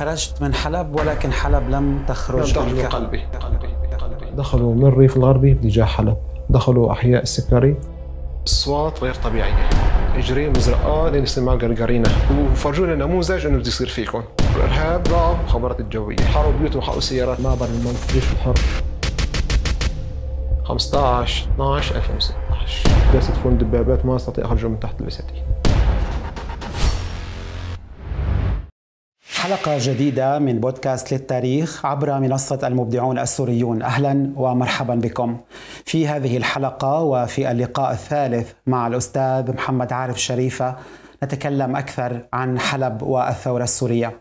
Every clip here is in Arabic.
خرجت من حلب ولكن حلب لم تخرج لم من قلبي. قلبي دخلوا من الريف الغربي باتجاه حلب دخلوا أحياء السكري أصوات غير طبيعية إجري مزرقة لين يصير قرقرينا وفرجونا نموذج إنه بده يصير فيكم الارهاب ضعف خبرات الجوية حاربوا بيوت وحرقوا سيارات معبر المنطقة جيش الحر 15 12 2016 جلست فوق دبابات ما استطيع اخرجهم من تحت البساتين حلقة جديدة من بودكاست للتاريخ عبر منصة المبدعون السوريون أهلا ومرحبا بكم في هذه الحلقة وفي اللقاء الثالث مع الأستاذ محمد عارف شريفة نتكلم أكثر عن حلب والثورة السورية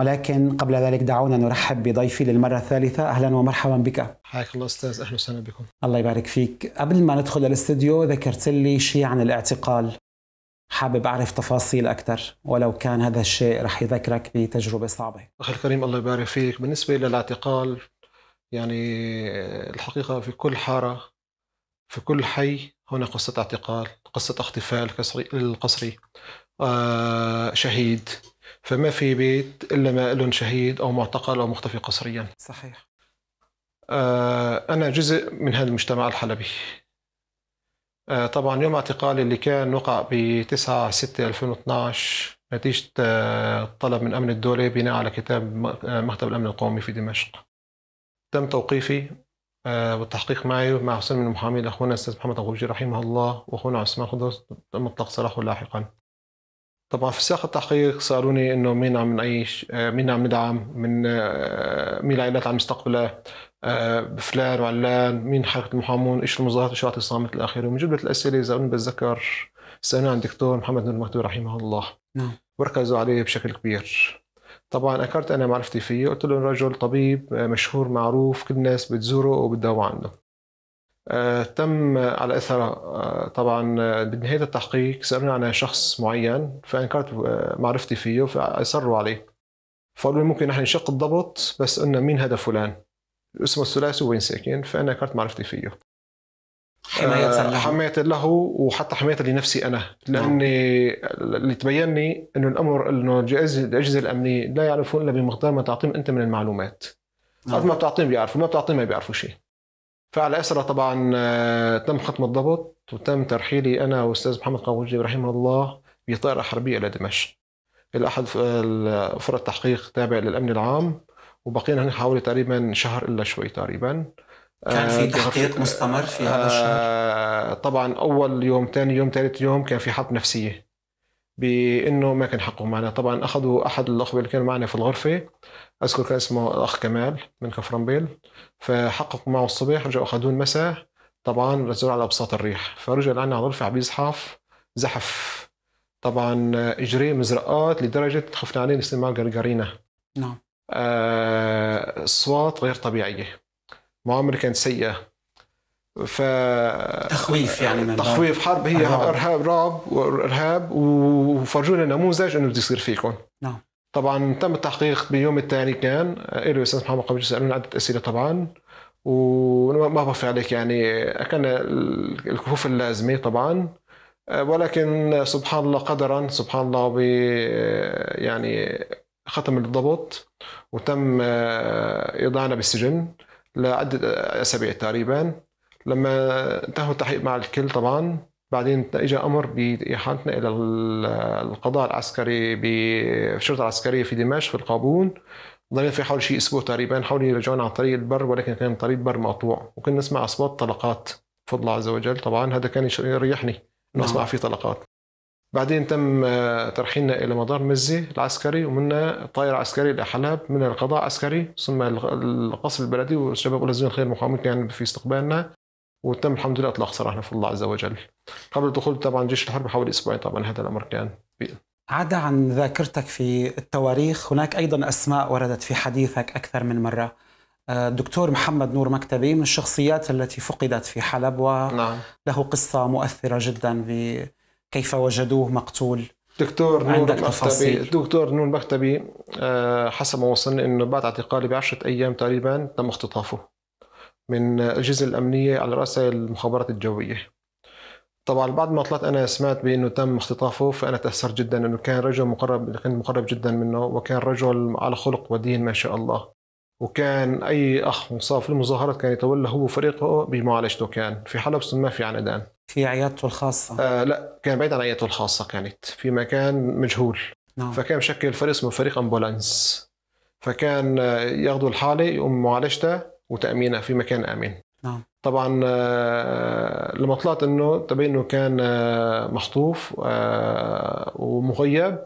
ولكن قبل ذلك دعونا نرحب بضيفي للمرة الثالثة أهلا ومرحبا بك حياك الله أستاذ أهلا وسهلا بكم الله يبارك فيك قبل ما ندخل الاستديو ذكرت لي شيء عن الاعتقال حابب أعرف تفاصيل أكثر ولو كان هذا الشيء رح يذكرك بتجربة صعبة أخي الكريم الله يبارك فيك بالنسبة للاعتقال يعني الحقيقة في كل حارة في كل حي هنا قصة اعتقال قصة القصري القصري آه شهيد فما في بيت إلا ما لهم شهيد أو معتقل أو مختفي قصريا صحيح آه أنا جزء من هذا المجتمع الحلبي آه، طبعا يوم اعتقالي اللي كان وقع ب 9 6 2012 نتيجة آه، طلب من أمن الدولة بناء على كتاب آه، مكتب الأمن القومي في دمشق تم توقيفي والتحقيق معي مع حسين من المحامين أخونا الأستاذ محمد أبو رحمه الله وأخونا عثمان خضر تم إطلاق سراحه لاحقا طبعا في سياق التحقيق سألوني إنه مين عم نعيش مين عم ندعم من مين العائلات عم مستقبلها آه، بفلان وعلان مين حركه المحامون ايش المظاهرات ايش اعطي صامت الى اخره من جمله الاسئله اذا بتذكر سالنا عن الدكتور محمد نور المكتوم رحمه الله نعم وركزوا عليه بشكل كبير طبعا اكرت انا معرفتي فيه قلت له رجل طبيب آه، مشهور معروف كل الناس بتزوره وبتداوى عنه آه تم على اثر آه، طبعا بنهايه التحقيق سالنا عن شخص معين فانكرت معرفتي فيه فاصروا عليه فقالوا لي ممكن نحن نشق الضبط بس قلنا مين هذا فلان اسمه الثلاثي وين ساكن فانا كانت معرفتي فيه حماية آه، له حماية له وحتى حماية لنفسي انا لاني اللي تبين لي انه الامر انه الاجهزه الامنيه لا يعرفون الا بمقدار ما تعطيهم انت من المعلومات قد نعم. ما بتعطيهم بيعرفوا ما بتعطيهم ما بيعرفوا شيء فعلى اسره طبعا آه، تم ختم الضبط وتم ترحيلي انا واستاذ محمد قاوجي رحمه الله بطائره حربيه الى دمشق الاحد فرق آه، التحقيق تابع للامن العام وبقينا هنا حوالي تقريبا شهر الا شوي تقريبا كان في آه، تحقيق مستمر في هذا آه، الشهر؟ طبعا اول يوم ثاني يوم ثالث يوم كان في حرب نفسيه بانه ما كان حقهم معنا طبعا اخذوا احد الاخوه اللي كانوا معنا في الغرفه اذكر كان اسمه الاخ كمال من كفرنبيل فحققوا معه الصبح رجعوا اخذوه المساء طبعا نزلوه على ابساط الريح فرجع لعنا على الغرفه عم يزحف زحف طبعا اجريه مزرقات لدرجه خفنا عليه نسمع معه جرجرينا نعم آه، اصوات غير طبيعيه مؤامره كانت سيئه ف تخويف يعني من تخويف حرب هي أرهاب. ارهاب رعب وارهاب وفرجونا نموذج انه بده يصير فيكم نعم طبعا تم التحقيق بيوم الثاني كان إله الاستاذ محمد قبل سالوني عده اسئله طبعا وما بخفي عليك يعني اكلنا الكفوف اللازمه طبعا آه، ولكن سبحان الله قدرا سبحان الله ب آه، يعني ختم الضبط وتم آه، إيضاعنا بالسجن لعدة آه، أسابيع تقريبا لما انتهى التحقيق مع الكل طبعا بعدين اجى امر باحالتنا الى آه، القضاء العسكري بالشرطه العسكريه في دمشق في القابون ضلينا في حوالي شيء اسبوع تقريبا حاولوا يرجعونا عن طريق البر ولكن كان طريق البر مقطوع وكنا نسمع اصوات طلقات بفضل الله عز وجل طبعا هذا كان يريحني انه اسمع نعم. في طلقات بعدين تم آه، ترحيلنا إلى مدار مزة العسكري ومنا الطائرة العسكرية لحلب من القضاء العسكري ثم القصر البلدي والشباب والأزمين الخير المحامين كان في استقبالنا وتم الحمد لله إطلاق سراحنا في الله عز وجل قبل دخول طبعا جيش الحرب حوالي أسبوعين طبعا هذا الأمر كان عدا عن ذاكرتك في التواريخ هناك أيضا أسماء وردت في حديثك أكثر من مرة الدكتور آه، محمد نور مكتبي من الشخصيات التي فقدت في حلب نعم. وله نعم. قصة مؤثرة جدا في كيف وجدوه مقتول دكتور نور عندك المختبي دكتور نور المختبي آه، حسب ما وصلنا انه بعد اعتقاله ب 10 ايام تقريبا تم اختطافه من الاجهزه الامنيه على راس المخابرات الجويه طبعا بعد ما طلعت انا سمعت بانه تم اختطافه فانا تاثرت جدا انه كان رجل مقرب كنت مقرب جدا منه وكان رجل على خلق ودين ما شاء الله وكان أي أخ مصاب في المظاهرات كان يتولى هو وفريقه بمعالجته كان في حلب ما في عنادان في عيادته الخاصة؟ آه لا كان بعيد عن عيادته الخاصة كانت في مكان مجهول نعم. فكان مشكل فريق اسمه فريق أمبولانس فكان آه، ياخذوا الحالة يقوم معالجته وتأمينه في مكان آمن نعم. طبعا آه، لما طلعت انه تبين انه كان آه, آه، ومغيب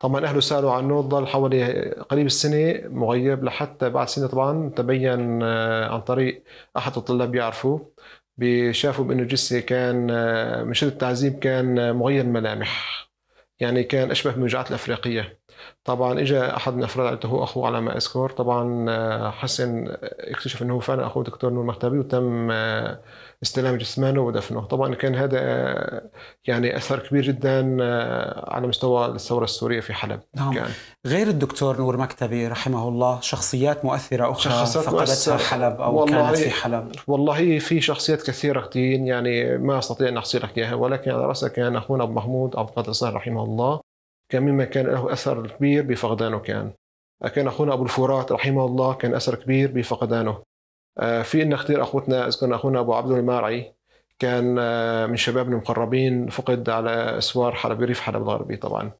طبعا اهله سالوا عنه ضل حوالي قريب السنه مغيب لحتى بعد سنه طبعا تبين آه، عن طريق احد الطلاب يعرفوه بشافوا بانه جسي كان آه، من شده التعذيب كان آه، مغير ملامح يعني كان اشبه بالمجاعات الافريقيه طبعا اجى احد من افراد عائلته هو اخوه على ما اذكر طبعا آه، حسن اكتشف انه هو فعلا اخوه دكتور نور مختبي وتم آه، استلام جثمانه ودفنه طبعا كان هذا آه، يعني اثر كبير جدا على مستوى الثوره السوريه في حلب نعم. كان. يعني غير الدكتور نور مكتبي رحمه الله شخصيات مؤثره اخرى شخصيات فقدتها حلب او والله كانت في حلب والله في شخصيات كثيره كثير يعني ما استطيع ان احصي لك اياها ولكن على راسها كان اخونا ابو محمود عبد القادر رحمه الله كان مما كان له أثر كبير بفقدانه كان كان أخونا أبو الفرات رحمه الله كان أثر كبير بفقدانه آه، في أن اختير أخوتنا أذكرنا أخونا أبو عبد المارعي كان آه، من شبابنا المقربين فقد على أسوار حلب ريف حلب الغربي طبعا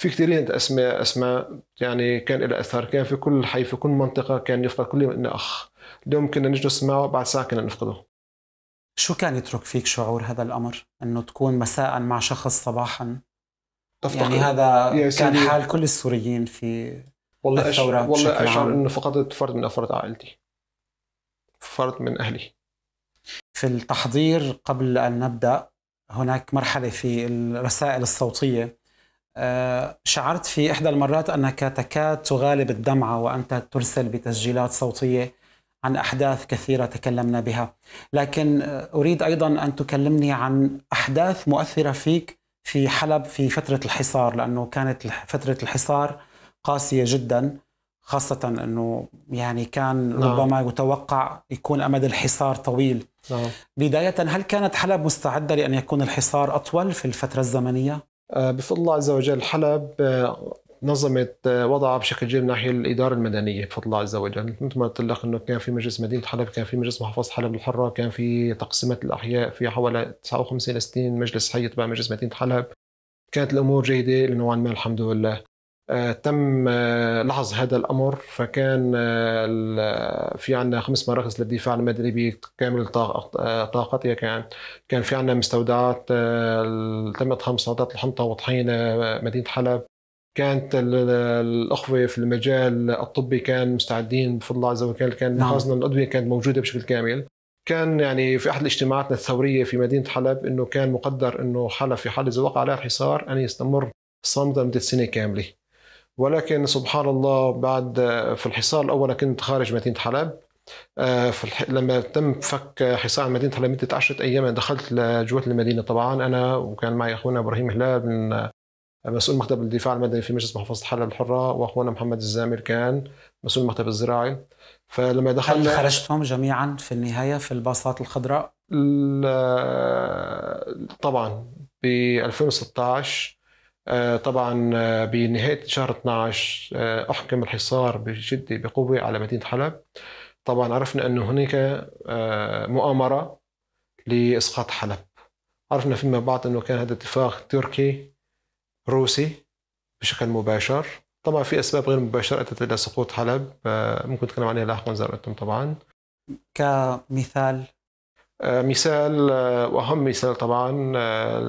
في كثيرين أسماء أسماء يعني كان لها أثر كان في كل حي في كل منطقة كان يفقد كل يوم أخ اليوم كنا نجلس معه بعد ساعة كنا نفقده شو كان يترك فيك شعور هذا الأمر؟ أنه تكون مساء مع شخص صباحا تفتقر. يعني هذا كان حال كل السوريين في والله الثورة أش... والله أشعر أنه فقدت فرد من أفراد عائلتي فرد من أهلي في التحضير قبل أن نبدأ هناك مرحلة في الرسائل الصوتية آه، شعرت في إحدى المرات أنك تكاد تغالب الدمعة وأنت ترسل بتسجيلات صوتية عن أحداث كثيرة تكلمنا بها لكن آه، أريد أيضا أن تكلمني عن أحداث مؤثرة فيك في حلب في فترة الحصار لأنه كانت فترة الحصار قاسية جدا خاصة أنه يعني كان نعم. ربما يتوقع يكون أمد الحصار طويل نعم. بداية هل كانت حلب مستعدة لأن يكون الحصار أطول في الفترة الزمنية؟ آه، بفضل الله عز وجل حلب آه، نظمت آه، وضعها بشكل جيد من ناحيه الاداره المدنيه بفضل الله عز وجل، مثل ما قلت لك انه كان في مجلس مدينه حلب، كان في مجلس محافظه حلب الحره، كان في تقسيمات الاحياء في حوالي 59 ل 60 مجلس حي تبع مجلس مدينه حلب. كانت الامور جيده نوعا ما الحمد لله. آه، تم آه، لحظ هذا الامر فكان في عندنا خمس مراكز للدفاع المدني بكامل طاقتها كان كان في عندنا مستودعات تم ادخال مستودعات الحنطه وطحينه مدينه حلب كانت الاخوه في المجال الطبي كان مستعدين بفضل الله عز وجل كان نعم. الادويه كانت موجوده بشكل كامل كان يعني في احد الاجتماعات الثوريه في مدينه حلب انه كان مقدر انه حلب في حال اذا وقع عليها الحصار ان يستمر صمت لمده سنه كامله ولكن سبحان الله بعد في الحصار الاول كنت خارج مدينه حلب آه، لما تم فك حصار مدينه حلب لمده 10 ايام دخلت لجوه المدينه طبعا انا وكان معي اخونا ابراهيم هلال من مسؤول مكتب الدفاع المدني في مجلس محافظه حلب الحره واخونا محمد الزامر كان مسؤول المكتب الزراعي فلما دخلنا هل خرجتهم جميعا في النهايه في الباصات الخضراء؟ طبعا ب 2016 آه، طبعا آه، بنهايه شهر 12 آه، احكم الحصار بشده بقوه على مدينه حلب طبعا عرفنا انه هناك مؤامره لاسقاط حلب عرفنا فيما بعد انه كان هذا اتفاق تركي روسي بشكل مباشر طبعا في اسباب غير مباشره ادت الى سقوط حلب آه، ممكن نتكلم عنها لاحقا زي ما طبعا كمثال آه، مثال آه، واهم مثال طبعا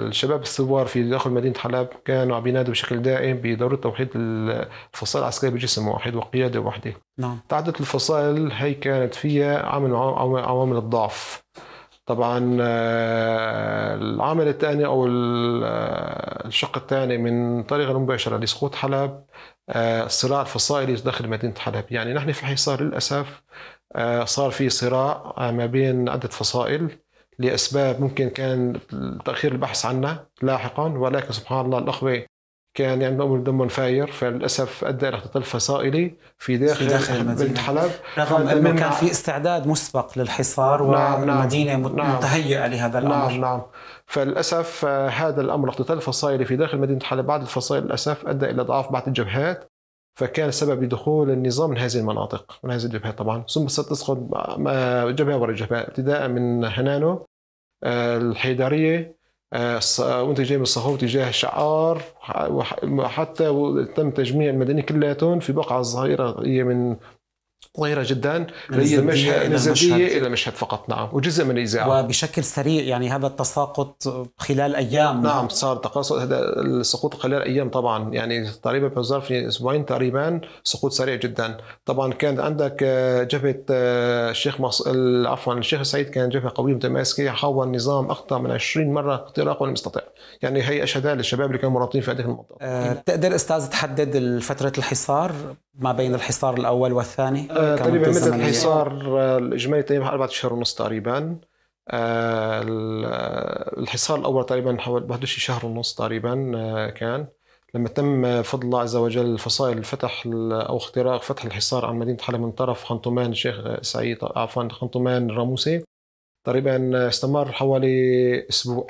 الشباب الثوار في داخل مدينه حلب كانوا عم ينادوا بشكل دائم بضروره توحيد الفصائل العسكريه بجسم واحد وقياده واحده نعم تعدد الفصائل هي كانت فيها عامل عوامل الضعف طبعا آه، العامل الثاني او آه، الشق الثاني من الطريقه المباشره لسقوط حلب الصراع آه، الفصائلي داخل مدينه حلب، يعني نحن في حصار للاسف صار في صراع ما بين عده فصائل لاسباب ممكن كان تاخير البحث عنها لاحقا ولكن سبحان الله الاخوه كان يعني مأمور دم فاير فللأسف أدى إلى اختطاف فصائلي في داخل, في داخل مدينة حلب رغم أنه كان في استعداد مسبق للحصار نعم, نعم، والمدينة نعم متهيئة لهذا نعم، الأمر نعم نعم فللأسف آه، هذا الأمر اختطاف الفصائلي في داخل مدينة حلب بعد الفصائل للأسف أدى إلى ضعف بعض الجبهات فكان سبب لدخول النظام من هذه المناطق من هذه الجبهات طبعا ثم ستسقط آه، آه، جبهة ورا جبهة ابتداء من هنانو الحيدرية آه، وانت جاي من الصخور تجاه شعار حتى تم تجميع المدنيين كلياتهم في بقعه صغيره هي من صغيره جدا من الزبديه الى مشهد فقط نعم وجزء من الاذاعه وبشكل سريع يعني هذا التساقط خلال ايام نعم صار تقاصد هذا السقوط خلال ايام طبعا يعني تقريبا في ظرف اسبوعين تقريبا سقوط سريع جدا طبعا كان عندك آه، جبهه آه، الشيخ مص... عفوا الشيخ سعيد كان جبهه قويه متماسكه حول النظام اكثر من 20 مره اختراق ولم يستطع يعني هي اشهدها للشباب اللي كانوا مرابطين في هذه المنطقه أه تقدر استاذ تحدد فتره الحصار ما بين الحصار الاول والثاني آه، تقريبا مده الحصار آه، الاجمالي تقريبا اربعة اشهر ونص تقريبا آه، الحصار الاول تقريبا حوالي 11 شهر ونص تقريبا كان لما تم فضل الله عز وجل الفصائل فتح او اختراق فتح الحصار عن مدينه حلب من طرف خنطمان الشيخ سعيد عفوا خنطمان الراموسي تقريبا استمر حوالي اسبوع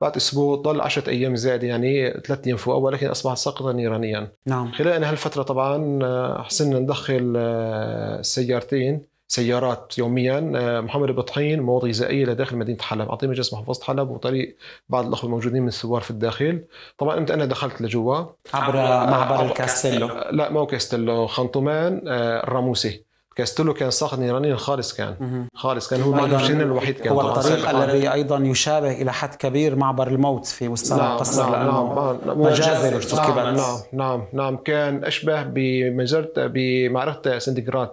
بعد اسبوع ضل 10 ايام زائد يعني ثلاث ايام فوق ولكن اصبح ساقطا نيرانيا نعم خلال هالفتره طبعا آه، حسنا ندخل آه، سيارتين سيارات يوميا آه، محمد بطحين مواد غذائيه لداخل مدينه حلب اعطيه مجلس محافظه حلب وطريق بعض الاخوه الموجودين من الثوار في الداخل طبعا امتى انا دخلت لجوا عبر معبر الكاستيلو لا مو كاستيلو خنطمان الراموسي كاستلو كان صاخن ايرانيا خالص كان خالص كان هو المجرشين الوحيد كان هو الطريق الذي ايضا يشابه الى حد كبير معبر الموت في وسط نعم قصر نعم نعم،, نعم مجازر نعم, نعم نعم نعم كان اشبه بمجزره بمعركه سندجراد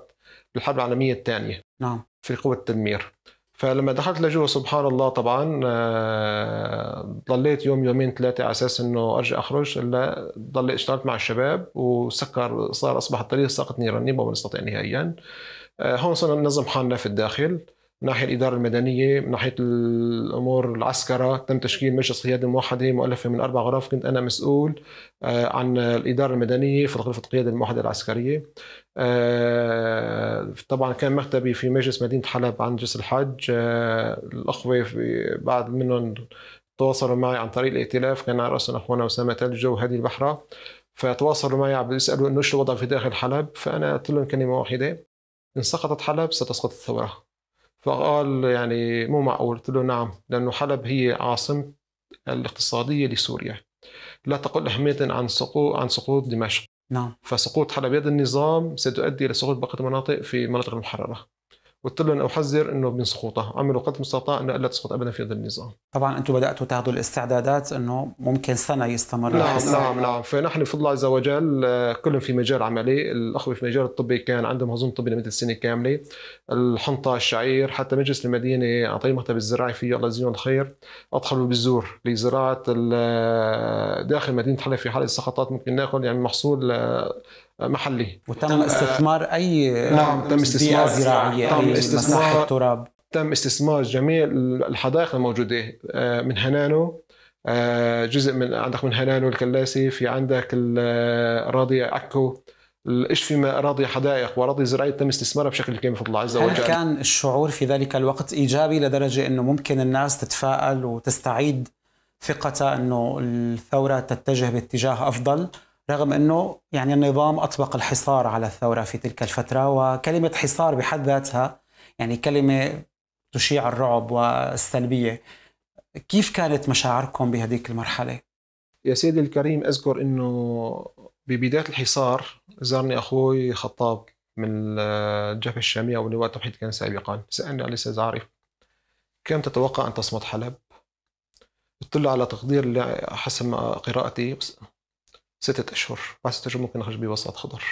بالحرب العالميه الثانيه نعم في قوه التدمير فلما دخلت لجوه سبحان الله طبعا آه، ضليت يوم يومين ثلاثة على أساس إنه أرجع أخرج إلا ضليت اشتغلت مع الشباب وسكر صار أصبح الطريق ساقط نيراني نيبا نستطيع نهائيا آه، هون صرنا ننظم حالنا في الداخل من ناحيه الاداره المدنيه، من ناحيه الامور العسكره، تم تشكيل مجلس قياده موحده مؤلفه من اربع غرف، كنت انا مسؤول آه، عن الاداره المدنيه في غرفه القياده الموحده العسكريه. آه، طبعا كان مكتبي في مجلس مدينة حلب عن جسر الحج آه، الأخوة في بعض منهم تواصلوا معي عن طريق الائتلاف كان على رأسنا أخونا أسامة الجو وهادي البحرة فتواصلوا معي عم يسألوا إنه شو الوضع في داخل حلب فأنا قلت لهم كلمة واحدة إن سقطت حلب ستسقط الثورة فقال يعني مو معقول قلت له نعم لأنه حلب هي عاصمة الاقتصادية لسوريا لا تقل أهمية عن سقوط عن سقوط دمشق نعم فسقوط حلبيات النظام ستؤدي الى سقوط بقيه المناطق في المناطق المحرره قلت لهم احذر انه من سقوطها، عملوا قدر المستطاع انه لا تسقط ابدا في ظل النظام. طبعا انتم بداتوا تاخذوا الاستعدادات انه ممكن سنه يستمر نعم الحسن. نعم نعم فنحن بفضل الله عز وجل آه، كلهم في مجال عملي، الاخوه في مجال الطبي كان عندهم هزوم طبي لمده سنه كامله، الحنطه الشعير حتى مجلس المدينه اعطيه المكتب الزراعي فيه الله يجزيهم الخير ادخلوا بالزور لزراعه آه، داخل مدينه حلب في حاله السقطات ممكن ناخذ يعني محصول آه، محلي وتم استثمار آه، اي نعم تم استثمار زراعيه تم استثمار مساحه تراب تم استثمار جميع الحدائق الموجوده آه، من هنانو آه، جزء من عندك من هنانو الكلاسي في عندك اكو عكو في اراضي حدائق واراضي زراعيه تم استثمارها بشكل كامل بفضل الله عز وجل. هل كان الشعور في ذلك الوقت ايجابي لدرجه انه ممكن الناس تتفائل وتستعيد ثقتها انه الثوره تتجه باتجاه افضل؟ رغم أنه يعني النظام أطبق الحصار على الثورة في تلك الفترة وكلمة حصار بحد ذاتها يعني كلمة تشيع الرعب والسلبية كيف كانت مشاعركم بهذيك المرحلة؟ يا سيدي الكريم أذكر أنه ببداية الحصار زارني أخوي خطاب من الجبهة الشامية أو لواء التوحيد كان سابقا سألني أليس عارف كم تتوقع أن تصمد حلب؟ قلت له على تقدير حسب قراءتي ستة أشهر بعد ستة أشهر ممكن أخرج ببساط خضر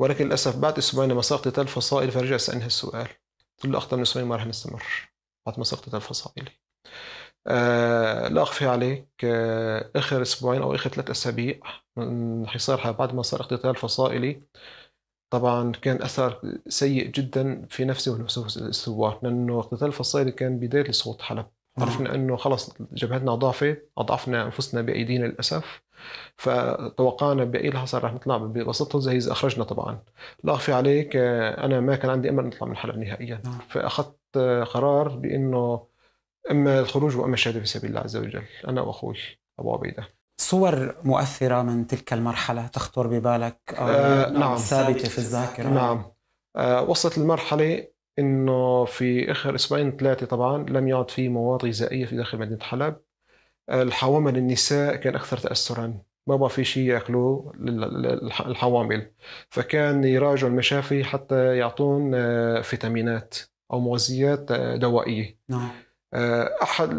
ولكن للأسف بعد أسبوعين لما صار الفصائل فرجع سألني هالسؤال قلت له أكثر من أسبوعين ما راح نستمر بعد ما صار الفصائل فصائلي آه لا أخفي عليك آه آخر أسبوعين أو آخر ثلاث أسابيع من حصارها بعد ما صار اقتتال فصائلي طبعا كان أثر سيء جدا في نفسي ونفس الثوار لأنه اقتتال فصائلي كان بداية لسقوط حلب عرفنا نعم. انه خلص جبهتنا ضعفت اضعفنا انفسنا بايدينا للاسف فتوقعنا باي لحظه رح نطلع ببساطه زي إذا أخرجنا طبعا لا أخفي عليك أنا ما كان عندي أمل نطلع من الحلب نهائيا نعم. فأخذت قرار بأنه إما الخروج وإما الشهادة في سبيل الله عز وجل أنا وأخوي أبو عبيدة صور مؤثرة من تلك المرحلة تخطر ببالك أو آه نعم, نعم. ثابتة في الذاكرة نعم آه وصلت المرحلة انه في اخر اسبوعين ثلاثه طبعا لم يعد في مواد غذائيه في داخل مدينه حلب الحوامل النساء كان أكثر تأثرا ما بقى في شيء ياكلوه الحوامل فكان يراجعوا المشافي حتى يعطون آه، فيتامينات او مغذيات آه، دوائيه نعم آه، احد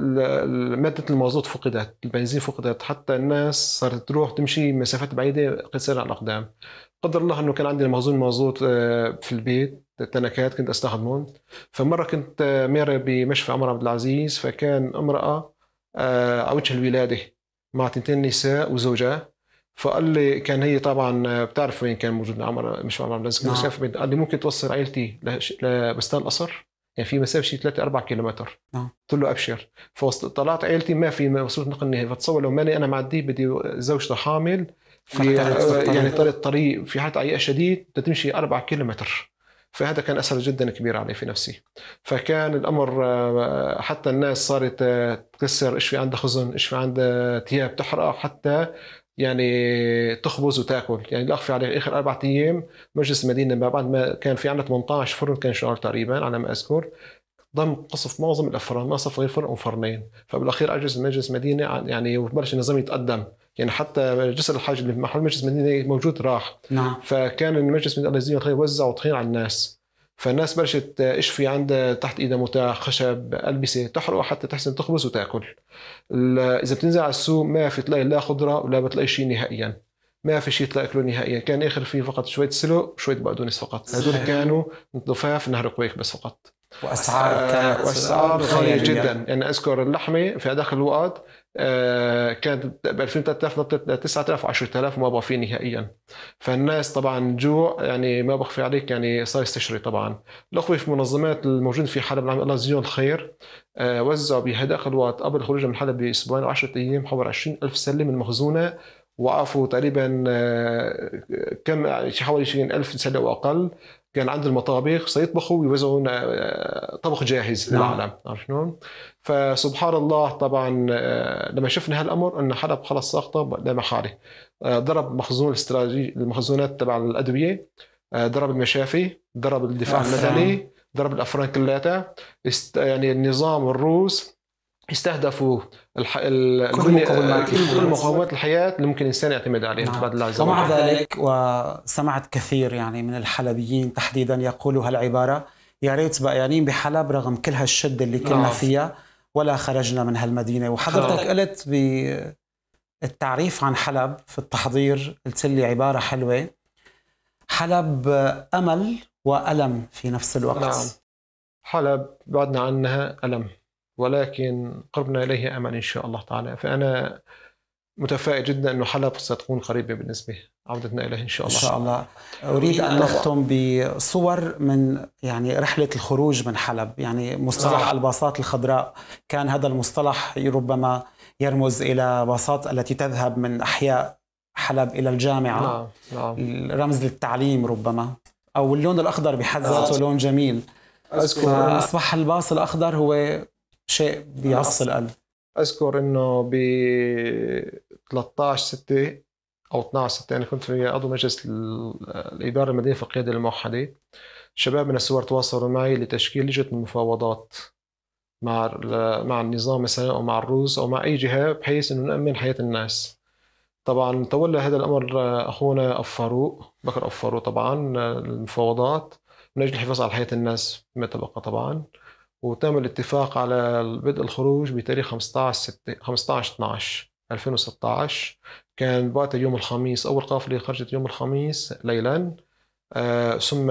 ماده المازوت فقدت البنزين فقدت حتى الناس صارت تروح تمشي مسافات بعيده قصيره على الاقدام قدر الله انه كان عندي مخزون مازوت في البيت تنكات كنت استخدمهم فمره كنت ماري بمشفى عمر عبد العزيز فكان امراه آه، وجه الولاده مع تنتين نساء وزوجها فقال لي كان هي طبعا بتعرف وين كان موجود عمر مش عمر بس نعم. قال لي ممكن توصل عائلتي لبستان القصر يعني في مسافه شي 3 4 كيلومتر نعم قلت له ابشر فطلعت عائلتي ما في وصلت نقل نهائي فتصور لو ماني انا معدي بدي زوجته حامل في يعني طريق الطريق في حاله عيق شديد تمشي 4 كيلومتر فهذا كان أثر جدا كبير علي في نفسي فكان الأمر آه، حتى الناس صارت آه، تكسر إيش في عندها خزن إيش في عندها ثياب تحرق حتى يعني تخبز وتاكل يعني الاخ في عليه اخر اربع ايام مجلس المدينه ما بعد ما كان في عندنا 18 فرن كان شغال تقريبا على ما اذكر ضم قصف معظم الافران ما صف غير فرن او فرنين فبالاخير عجز مجلس المدينه يعني وبلش النظام يتقدم يعني حتى جسر الحج اللي محل مجلس المدينه موجود راح نعم فكان المجلس الله يجزيه وزع وطحين على الناس فالناس بلشت ايش في عندها تحت ايدها متاح خشب البسه تحرق حتى تحسن تخبز وتاكل اذا بتنزل على السوق ما في تلاقي لا خضره ولا بتلاقي شيء نهائيا ما في شيء تلاقي تاكله نهائيا كان اخر فيه فقط شويه سلق وشويه بقدونس فقط هذول كانوا ضفاف نهر كويك بس فقط واسعار كانت آه، واسعار غاليه جدا يعني اذكر اللحمه في هذاك الوقت آه، كانت ب 2003 نطت 9000 و10000 وما بقى فيه نهائيا فالناس طبعا جوع يعني ما بخفي عليك يعني صار يستشري طبعا الاخوه في المنظمات الموجودين في حلب نعم الله يجزيهم الخير آه، وزعوا بهداك الوقت قبل خروجنا من حلب باسبوعين و10 ايام حوالي 20000 سله من مخزونه وقفوا تقريبا آه، كم يعني حوالي 20000 سله واقل كان عند المطابخ سيطبخوا ويوزعون آه، طبخ جاهز نعم. للعالم عارف شلون؟ فسبحان الله طبعا آه، لما شفنا هالامر انه حلب خلص ساقطه لا محاله آه، ضرب مخزون الاستراتيجي المخزونات تبع الادويه ضرب المشافي ضرب الدفاع المدني ضرب الافران كلياتها يعني النظام الروس يستهدفوا الح... ال... كل مقومات كل مقومات الحياه اللي ممكن الانسان يعتمد عليها نعم. بعد العزاء ومع ذلك وسمعت كثير يعني من الحلبيين تحديدا يقولوا هالعباره يا ريت بقيانين بحلب رغم كل هالشده اللي كنا نعم. فيها ولا خرجنا من هالمدينه وحضرتك نعم. قلت بالتعريف عن حلب في التحضير قلت لي عباره حلوه حلب امل والم في نفس الوقت نعم. حلب بعدنا عنها الم ولكن قربنا إليه أمل إن شاء الله تعالى فأنا متفائل جدا أنه حلب ستكون قريبة بالنسبة عودتنا إليه إن شاء الله إن شاء الله أريد أن نختم بصور من يعني رحلة الخروج من حلب يعني مصطلح آه. الباصات الخضراء كان هذا المصطلح ربما يرمز إلى باصات التي تذهب من أحياء حلب إلى الجامعة نعم. نعم. رمز للتعليم ربما أو اللون الأخضر بحد آه. ذاته آه. لون جميل أذكر أصبح الباص الأخضر هو شيء بيعص القلب اذكر انه ب 13 6 او 12 6 انا كنت في عضو مجلس الاداره المدنيه في القياده الموحده شباب من السوار تواصلوا معي لتشكيل لجنه المفاوضات مع مع النظام مثلا او مع الروس او مع اي جهه بحيث انه نامن حياه الناس طبعا تولى هذا الامر اخونا الفاروق بكر الفاروق طبعا المفاوضات من اجل الحفاظ على حياه الناس ما تبقى طبعا وتم الاتفاق على بدء الخروج بتاريخ 15 6 15 12 2016 كان بعث يوم الخميس أول قافلة خرجت يوم الخميس ليلا آه، ثم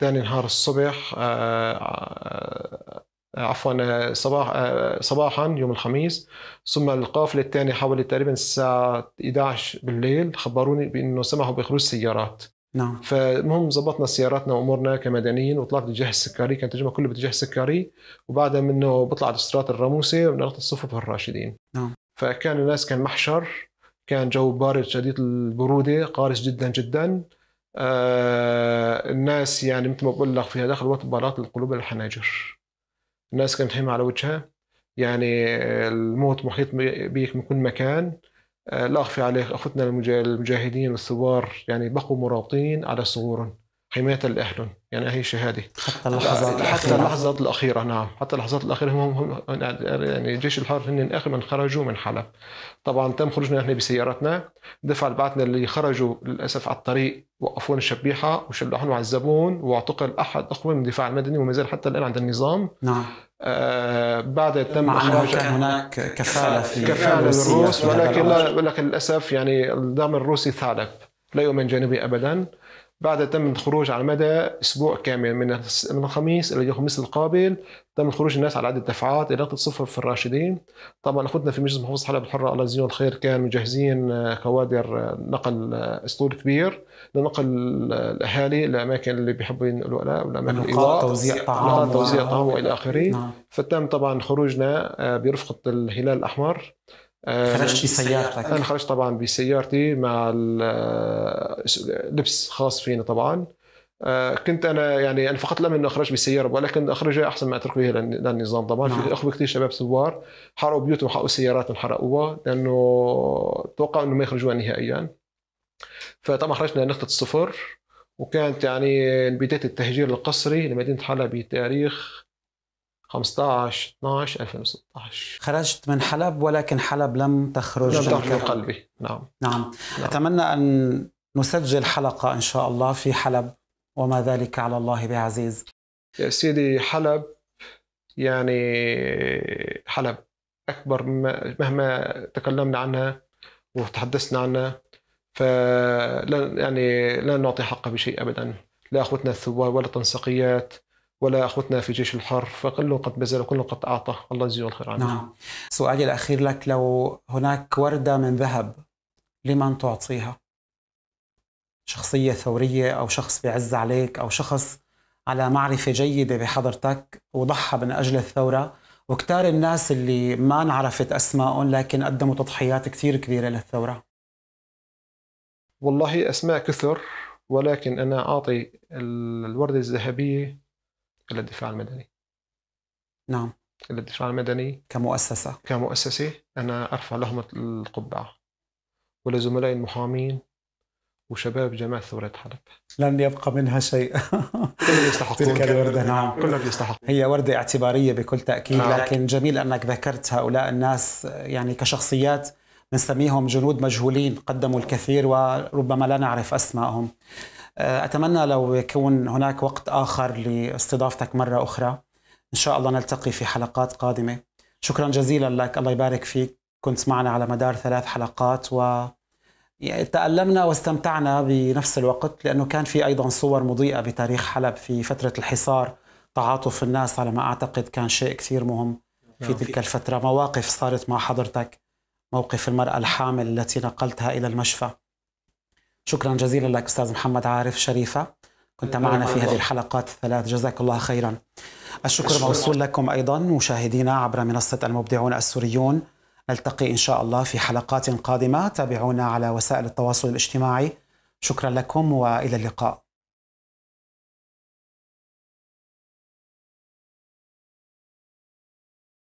ثاني نهار الصبح آه، آه، عفوا صباح صباحا يوم الخميس ثم القافله الثانيه حوالي تقريبا الساعه 11 بالليل خبروني بانه سمحوا بخروج سيارات نعم فالمهم ظبطنا سياراتنا وامورنا كمدنيين وطلعت باتجاه السكري كان تجمع كله باتجاه السكري وبعدها منه بطلع على السرات الرموسي ونقطة الصفوف الراشدين نعم فكان الناس كان محشر كان جو بارد شديد البروده قارس جدا جدا آه الناس يعني مثل ما بقول لك في هذاك الوقت بلاط القلوب الحناجر الناس كانت تحمي على وجهها يعني الموت محيط بيك من كل مكان آه، لا أخفي عليك أخوتنا المجاهدين والثوار يعني بقوا مراوطين على صغورهم حماية لأهلهم يعني هي شهادة حتى اللحظات حتى اللحظات الأخيرة نعم حتى اللحظات الأخيرة هم, هم يعني الجيش الحر هن آخر من خرجوا من حلب طبعا تم خروجنا نحن بسيارتنا دفع بعثنا اللي خرجوا للأسف على الطريق وقفون الشبيحة وشلحون وعذبون واعتقل أحد اخوه من الدفاع المدني وما زال حتى الآن عند النظام نعم بعد تم اخراج كان هناك كفاله في كفاله للروس ولكن ولكن للاسف يعني الدعم الروسي ثعلب لا يؤمن جانبي ابدا بعدها تم الخروج على مدى اسبوع كامل من من الخميس الى الخميس القابل تم خروج الناس على عده دفعات الى صفر في الراشدين طبعا اخوتنا في مجلس محافظه حلب الحره الله يجزيهم الخير كانوا مجهزين آه، كوادر آه، نقل آه، اسطول كبير لنقل الاهالي الاماكن اللي بيحبوا ينقلوا لها والاماكن الاضاءه توزيع طعام توزيع طعام والى اخره نعم. فتم طبعا خروجنا برفقه الهلال الاحمر خرجت آه، بسيارتك انا خرجت طبعا بسيارتي مع آه، لبس خاص فينا طبعا آه، كنت انا يعني انا فقط لم انه اخرج بسياره ولكن اخرجها احسن ما اترك بها للنظام طبعا نعم. في اخوه كثير شباب ثوار حرقوا بيوتهم حرقوا سياراتهم حرقوها لانه توقعوا انه ما يخرجوها نهائيا فطبعا خرجنا نقطه الصفر وكانت يعني بدايه التهجير القسري لمدينه حلب بتاريخ 15 12 2016 خرجت من حلب ولكن حلب لم تخرج لم تخرج من قلبي نعم. نعم نعم أتمنى أن نسجل حلقة إن شاء الله في حلب وما ذلك على الله بعزيز يا سيدي حلب يعني حلب أكبر مهما تكلمنا عنها وتحدثنا عنها فلا يعني لا نعطي حقها بشيء أبدا لا أخوتنا الثوار ولا التنسيقيات ولا اخوتنا في جيش الحر فكل قد بذل وكل قد اعطى الله يجزيه الخير عنه. نعم. سؤالي الاخير لك لو هناك ورده من ذهب لمن تعطيها؟ شخصيه ثوريه او شخص بيعز عليك او شخص على معرفه جيده بحضرتك وضحى من اجل الثوره وكتار الناس اللي ما انعرفت اسمائهم لكن قدموا تضحيات كثير كبيره للثوره. والله اسماء كثر ولكن انا اعطي الورده الذهبيه إلى الدفاع المدني نعم إلى الدفاع المدني كمؤسسة كمؤسسة أنا أرفع لهم القبعة ولزملائي المحامين وشباب جماعة ثورة حلب لن يبقى منها شيء كلهم يستحقون تلك الوردة نعم كلهم يستحقون هي وردة اعتبارية بكل تأكيد نعم. لكن جميل أنك ذكرت هؤلاء الناس يعني كشخصيات بنسميهم جنود مجهولين قدموا الكثير وربما لا نعرف أسمائهم آه، أتمنى لو يكون هناك وقت آخر لاستضافتك مرة أخرى إن شاء الله نلتقي في حلقات قادمة شكرا جزيلا لك الله يبارك فيك كنت معنا على مدار ثلاث حلقات و تألمنا واستمتعنا بنفس الوقت لأنه كان في أيضا صور مضيئة بتاريخ حلب في فترة الحصار تعاطف الناس على ما أعتقد كان شيء كثير مهم في نعم. تلك الفترة مواقف صارت مع حضرتك موقف المرأة الحامل التي نقلتها إلى المشفى شكرا جزيلا لك استاذ محمد عارف شريفه كنت معنا في هذه الحلقات الثلاث جزاك الله خيرا الشكر موصول لكم ايضا مشاهدينا عبر منصه المبدعون السوريون نلتقي ان شاء الله في حلقات قادمه تابعونا على وسائل التواصل الاجتماعي شكرا لكم والى اللقاء